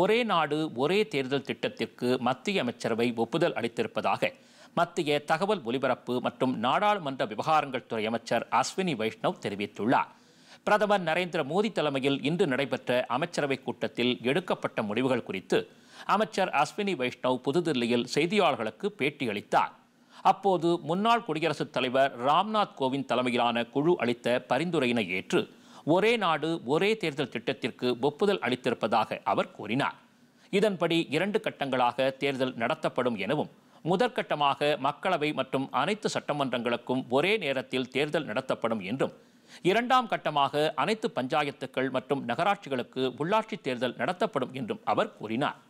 ஒரே நாடு ஒரே தேர்தல் திட்டத்திற்கு மத்திய அமைச்சரவை ஒப்புதல் அளித்திருப்பதாக மத்திய தகவல் ஒலிபரப்பு மற்றும் நாடாளுமன்ற விவகாரங்கள் துறை அமைச்சர் அஸ்வினி வைஷ்ணவ் தெரிவித்துள்ளார் பிரதமர் நரேந்திர மோடி தலைமையில் இன்று நடைபெற்ற அமைச்சரவை கூட்டத்தில் எடுக்கப்பட்ட முடிவுகள் குறித்து அமைச்சர் அஸ்வினி வைஷ்ணவ் புதுதில்லியில் செய்தியாளர்களுக்கு பேட்டியளித்தார் அப்போது முன்னாள் குடியரசுத் தலைவர் ராம்நாத் கோவிந்த் தலைமையிலான குழு அளித்த பரிந்துரையினை ஏற்று ஒரே நாடு ஒரே தேர்தல் திட்டத்திற்கு ஒப்புதல் அளித்திருப்பதாக அவர் கூறினார் இதன்படி இரண்டு கட்டங்களாக தேர்தல் நடத்தப்படும் எனவும் முதற்கட்டமாக மக்களவை மற்றும் அனைத்து சட்டமன்றங்களுக்கும் ஒரே நேரத்தில் தேர்தல் நடத்தப்படும் என்றும் இரண்டாம் கட்டமாக அனைத்து பஞ்சாயத்துக்கள் மற்றும் நகராட்சிகளுக்கு உள்ளாட்சி தேர்தல் நடத்தப்படும் என்றும் அவர் கூறினார்